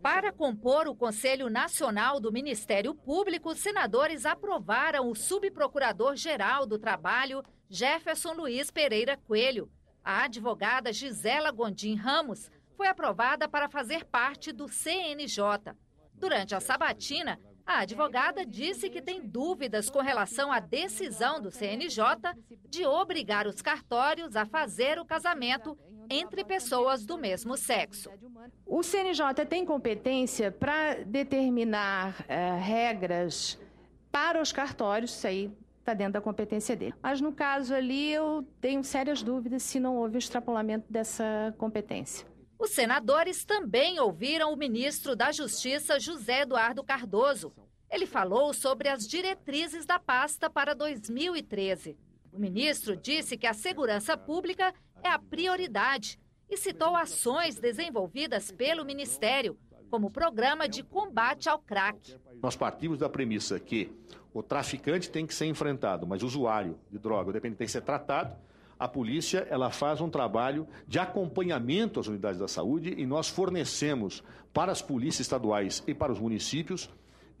Para compor o Conselho Nacional do Ministério Público, senadores aprovaram o subprocurador-geral do Trabalho, Jefferson Luiz Pereira Coelho. A advogada Gisela Gondim Ramos foi aprovada para fazer parte do CNJ. Durante a sabatina, a advogada disse que tem dúvidas com relação à decisão do CNJ de obrigar os cartórios a fazer o casamento entre pessoas do mesmo sexo. O CNJ tem competência para determinar eh, regras para os cartórios, isso aí está dentro da competência dele. Mas no caso ali, eu tenho sérias dúvidas se não houve extrapolamento dessa competência. Os senadores também ouviram o ministro da Justiça, José Eduardo Cardoso. Ele falou sobre as diretrizes da pasta para 2013. O ministro disse que a segurança pública é a prioridade e citou ações desenvolvidas pelo Ministério, como o programa de combate ao crack. Nós partimos da premissa que o traficante tem que ser enfrentado, mas o usuário de droga, o dependente, tem que ser tratado. A polícia ela faz um trabalho de acompanhamento às unidades da saúde e nós fornecemos para as polícias estaduais e para os municípios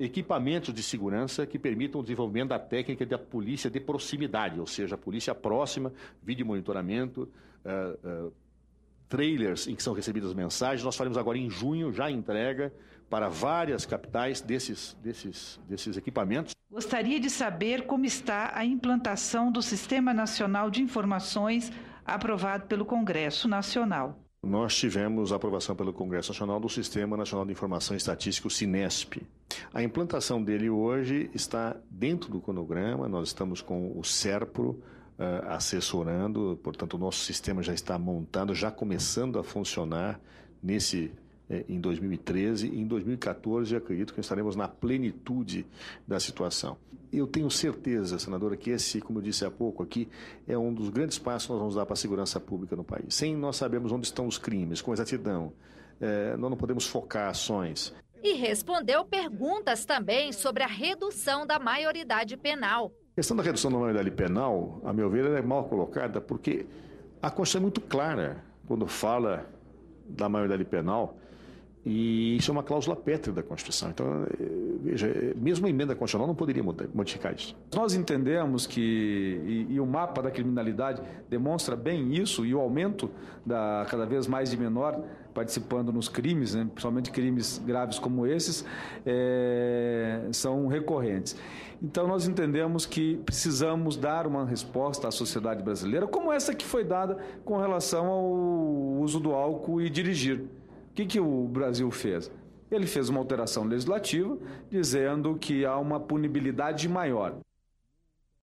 equipamentos de segurança que permitam o desenvolvimento da técnica da polícia de proximidade, ou seja, a polícia próxima, vídeo monitoramento, uh, uh, trailers em que são recebidas mensagens. Nós faremos agora em junho já entrega para várias capitais desses, desses, desses equipamentos. Gostaria de saber como está a implantação do Sistema Nacional de Informações aprovado pelo Congresso Nacional nós tivemos a aprovação pelo Congresso Nacional do Sistema Nacional de Informação Estatística, o SINESP. A implantação dele hoje está dentro do cronograma, nós estamos com o SERPRO, Uh, assessorando, portanto, o nosso sistema já está montado, já começando a funcionar nesse é, em 2013 e em 2014 acredito que estaremos na plenitude da situação. Eu tenho certeza, senadora, que esse, como eu disse há pouco aqui, é um dos grandes passos que nós vamos dar para a segurança pública no país. Sem nós sabermos onde estão os crimes, com exatidão, é, nós não podemos focar ações. E respondeu perguntas também sobre a redução da maioridade penal. A questão da redução da maioridade penal, a meu ver, é mal colocada, porque a Constituição é muito clara quando fala da maioridade penal e isso é uma cláusula pétrea da Constituição. Então, eh, veja, mesmo a emenda constitucional não poderia modificar isso. Nós entendemos que, e, e o mapa da criminalidade demonstra bem isso, e o aumento da cada vez mais de menor participando nos crimes, né, principalmente crimes graves como esses, é, são recorrentes. Então, nós entendemos que precisamos dar uma resposta à sociedade brasileira, como essa que foi dada com relação ao uso do álcool e dirigir que, que o Brasil fez? Ele fez uma alteração legislativa dizendo que há uma punibilidade maior.